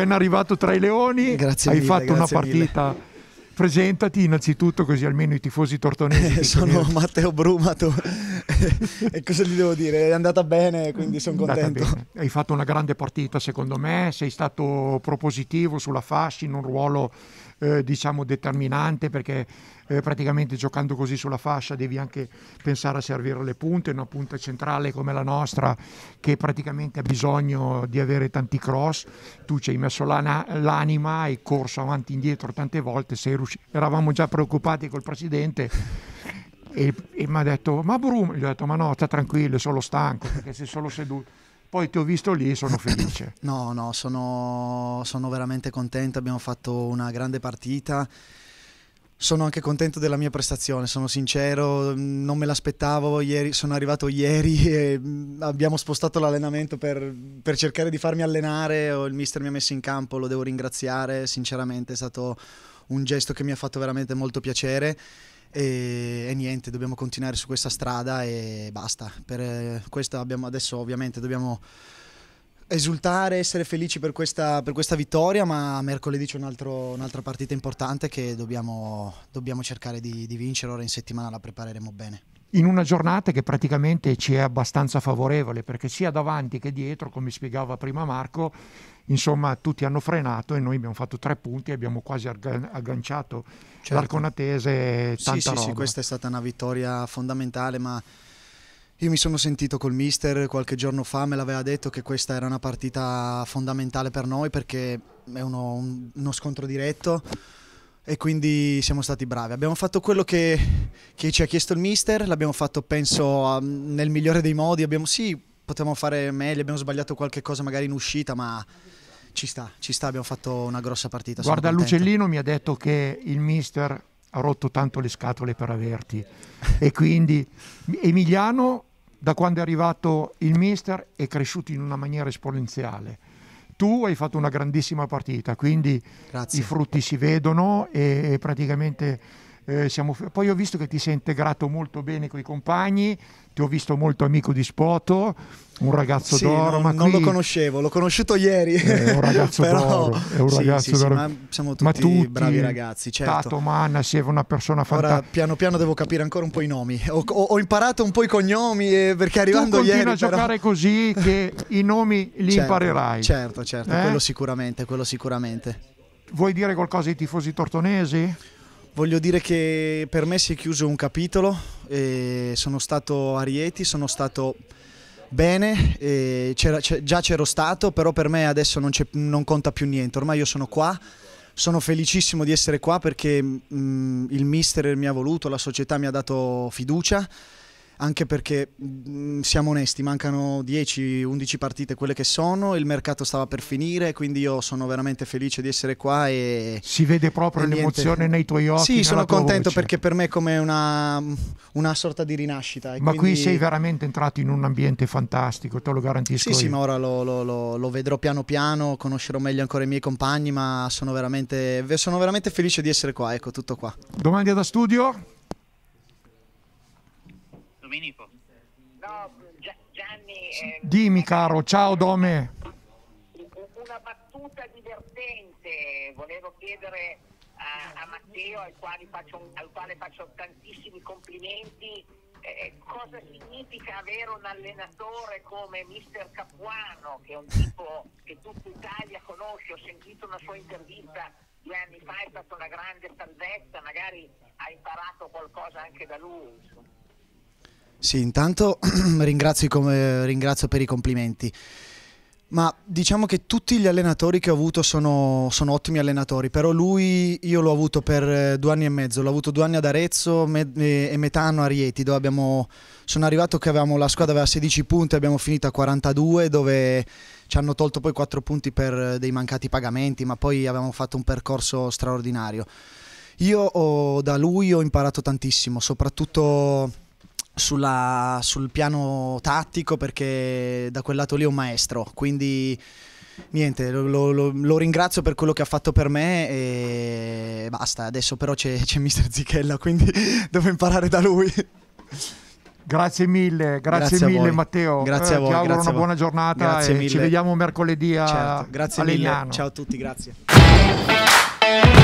ben arrivato tra i leoni, grazie hai mille, fatto una partita... Mille. Presentati innanzitutto così almeno i tifosi tortonesi. Sono Matteo Brumato, e cosa gli devo dire? È andata bene, quindi sono contento. Hai fatto una grande partita, secondo me, sei stato propositivo sulla fascia in un ruolo eh, diciamo determinante perché eh, praticamente giocando così sulla fascia devi anche pensare a servire le punte, una punta centrale come la nostra che praticamente ha bisogno di avere tanti cross, tu ci hai messo l'ana, l'anima, hai corso avanti e indietro tante volte, riusci- eravamo già preoccupati col presidente e, e mi ha detto, ma Brum, gli ho detto, ma no, sta tranquillo, sono stanco perché sei solo seduto poi ti ho visto lì e sono felice. No, no, sono, sono, veramente contento, abbiamo fatto una grande partita. Sono anche contento della mia prestazione, sono sincero, non me l'aspettavo, ieri, sono arrivato ieri e mm, abbiamo spostato l'allenamento per, per cercare di farmi allenare, oh, il mister mi ha messo in campo, lo devo ringraziare, sinceramente è stato un gesto che mi ha fatto veramente molto piacere e, e, niente, dobbiamo continuare su questa strada e basta. Per eh, questo abbiamo adesso ovviamente dobbiamo esultare, essere felici per questa, per questa vittoria, ma mercoledì c'è un altro, un'altra partita importante che dobbiamo, dobbiamo cercare di, di vincere, ora in settimana la prepareremo bene in una giornata che praticamente ci è abbastanza favorevole perché sia davanti che dietro, come spiegava prima Marco, insomma tutti hanno frenato e noi abbiamo fatto tre punti e abbiamo quasi agganciato certo. l'arconatese. Tanta sì, sì, roba. sì, questa è stata una vittoria fondamentale, ma io mi sono sentito col mister qualche giorno fa, me l'aveva detto che questa era una partita fondamentale per noi perché è uno, un, uno scontro diretto e quindi siamo stati bravi. Abbiamo fatto quello che, che ci ha chiesto il mister, l'abbiamo fatto penso a, nel migliore dei modi, abbiamo, sì potevamo fare meglio, abbiamo sbagliato qualche cosa magari in uscita ma ci sta, ci sta, abbiamo fatto una grossa partita. Guarda l'Uccellino mi ha detto che il mister ha rotto tanto le scatole per averti e quindi Emiliano da quando è arrivato il mister è cresciuto in una maniera esponenziale. Tu hai fatto una grandissima partita, quindi Grazie. i frutti si vedono e praticamente eh, siamo, poi ho visto che ti sei integrato molto bene con i compagni, ti ho visto molto amico di Spoto, un ragazzo sì, d'oro. Non, ma non lo conoscevo, l'ho conosciuto ieri. È eh, un ragazzo Però... d'oro. È eh, un sì, ragazzo sì, d'oro. ma siamo tutti, ma tutti bravi ragazzi. Certo. Tato, Manna, sei una persona fantastica. Ora piano piano devo capire ancora un po' i nomi. Ho, ho, ho imparato un po' i cognomi eh, perché arrivando tu ieri. a giocare così che i nomi li certo, imparerai. Certo, certo, eh? quello sicuramente, quello sicuramente. Vuoi dire qualcosa ai tifosi tortonesi? Voglio dire che per me si è chiuso un capitolo, sono stato a Rieti, sono stato bene, già c'ero stato, però per me adesso non, non, conta più niente, ormai io sono qua, sono felicissimo di essere qua perché mh, mm, il mister mi ha voluto, la società mi ha dato fiducia anche perché mh, mm, siamo onesti, mancano 10-11 partite quelle che sono, il mercato stava per finire, quindi io sono veramente felice di essere qua e... Si vede proprio l'emozione nei tuoi occhi. Sì, sono contento voce. perché per me è come una, una sorta di rinascita. Ma quindi... qui sei veramente entrato in un ambiente fantastico, te lo garantisco. Sì, sì, ma ora lo, lo, lo, lo, vedrò piano piano, conoscerò meglio ancora i miei compagni, ma sono veramente, sono veramente felice di essere qua, ecco tutto qua. Domande da studio? Domenico? No, Gianni... Eh, Dimmi caro, ciao Dome. Una battuta divertente, volevo chiedere a, a Matteo, al quale, faccio, al quale faccio tantissimi complimenti, eh, cosa significa avere un allenatore come mister Capuano, che è un tipo che tutta Italia conosce, ho sentito una sua intervista due anni fa, è stata una grande salvezza, magari ha imparato qualcosa anche da lui. Sì, intanto ringrazio, come, ringrazio per i complimenti. Ma diciamo che tutti gli allenatori che ho avuto sono, sono, ottimi allenatori, però lui io l'ho avuto per eh, due anni e mezzo, l'ho avuto due anni ad Arezzo e metà anno a Rieti, dove abbiamo, sono arrivato che avevamo, la squadra aveva 16 punti, abbiamo finito a 42, dove ci hanno tolto poi 4 punti per eh, dei mancati pagamenti, ma poi avevamo fatto un percorso straordinario. Io ho, da lui ho imparato tantissimo, soprattutto sulla, sul piano tattico perché da quel lato lì è un maestro, quindi niente, lo, lo, lo, ringrazio per quello che ha fatto per me e basta, adesso però c'è, c'è Mister Zichella, quindi devo imparare da lui. Grazie mille, grazie, grazie mille Matteo. Grazie eh, a voi. Ti auguro una buona giornata e ci vediamo mercoledì a certo, Grazie a mille, ciao a tutti, grazie.